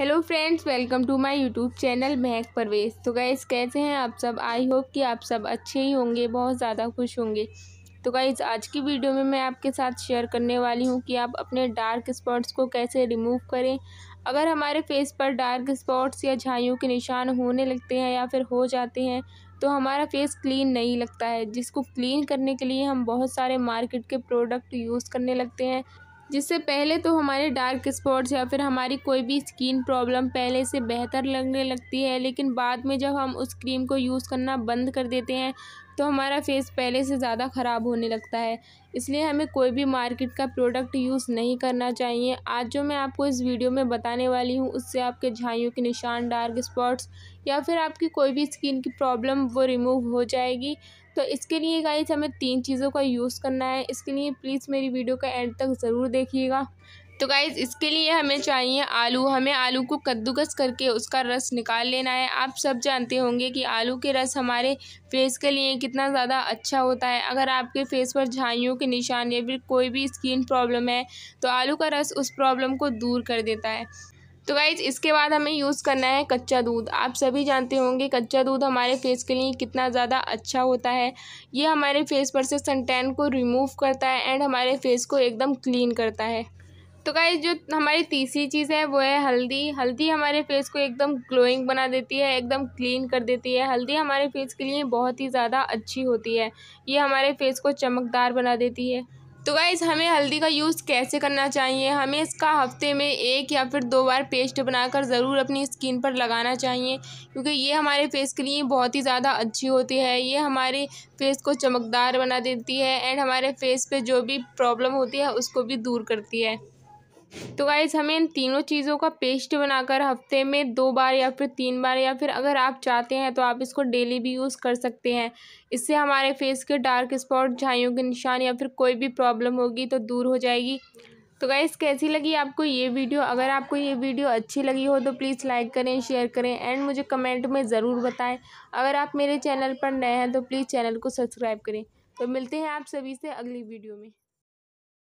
hello friends welcome to my YouTube channel Mahak Parvez तो guys कैसे हैं आप सब आई होप कि आप सब अच्छे ही होंगे बहुत ज़्यादा खुश होंगे तो गाइज़ आज की वीडियो में मैं आपके साथ शेयर करने वाली हूँ कि आप अपने डार्क स्पॉट्स को कैसे रिमूव करें अगर हमारे फेस पर डार्क स्पॉट्स या झाइयों के निशान होने लगते हैं या फिर हो जाते हैं तो हमारा फेस क्लीन नहीं लगता है जिसको क्लीन करने के लिए हम बहुत सारे मार्केट के प्रोडक्ट यूज़ करने लगते हैं जिससे पहले तो हमारे डार्क स्पॉट्स या फिर हमारी कोई भी स्किन प्रॉब्लम पहले से बेहतर लगने लगती है लेकिन बाद में जब हम उस क्रीम को यूज़ करना बंद कर देते हैं तो हमारा फेस पहले से ज़्यादा ख़राब होने लगता है इसलिए हमें कोई भी मार्केट का प्रोडक्ट यूज़ नहीं करना चाहिए आज जो मैं आपको इस वीडियो में बताने वाली हूँ उससे आपके झाइयों के निशान डार्क स्पॉट्स या फिर आपकी कोई भी स्किन की प्रॉब्लम वो रिमूव हो जाएगी तो इसके लिए गाइस हमें तीन चीज़ों का यूज़ करना है इसके लिए प्लीज़ मेरी वीडियो का एंड तक ज़रूर देखिएगा तो गाइज़ इसके लिए हमें चाहिए आलू हमें आलू को कद्दूकस करके उसका रस निकाल लेना है आप सब जानते होंगे कि आलू के रस हमारे फेस के लिए कितना ज़्यादा अच्छा होता है अगर आपके फेस पर झाइयों के निशान या फिर कोई भी स्किन प्रॉब्लम है तो आलू का रस उस प्रॉब्लम को दूर कर देता है तो गाइज इसके बाद हमें यूज़ करना है कच्चा दूध आप सभी जानते होंगे कच्चा दूध हमारे फेस के लिए कितना ज़्यादा अच्छा होता है ये हमारे फेस पर से सनटैन को रिमूव करता है एंड हमारे फेस को एकदम क्लीन करता है तो गाइज जो हमारी तीसरी चीज़ है वो है हल्दी हल्दी हमारे फेस को एकदम ग्लोइंग बना देती है एकदम क्लीन कर देती है हल्दी हमारे फेस के लिए बहुत ही ज़्यादा अच्छी होती है ये हमारे फेस को चमकदार बना देती है तो गाइज़ हमें हल्दी का यूज़ कैसे करना चाहिए हमें इसका हफ्ते में एक या फिर दो बार पेस्ट बनाकर ज़रूर अपनी स्किन पर लगाना चाहिए क्योंकि ये हमारे फेस के लिए बहुत ही ज़्यादा अच्छी होती है ये हमारे फेस को चमकदार बना देती है एंड हमारे फेस पे जो भी प्रॉब्लम होती है उसको भी दूर करती है तो गाइज़ हमें इन तीनों चीज़ों का पेस्ट बनाकर हफ्ते में दो बार या फिर तीन बार या फिर अगर आप चाहते हैं तो आप इसको डेली भी यूज़ कर सकते हैं इससे हमारे फेस के डार्क स्पॉट झाइयों के निशान या फिर कोई भी प्रॉब्लम होगी तो दूर हो जाएगी तो गाइज़ कैसी लगी आपको ये वीडियो अगर आपको ये वीडियो अच्छी लगी हो तो प्लीज़ लाइक करें शेयर करें एंड मुझे कमेंट में ज़रूर बताएं अगर आप मेरे चैनल पर नए हैं तो प्लीज़ चैनल को सब्सक्राइब करें तो मिलते हैं आप सभी से अगली वीडियो में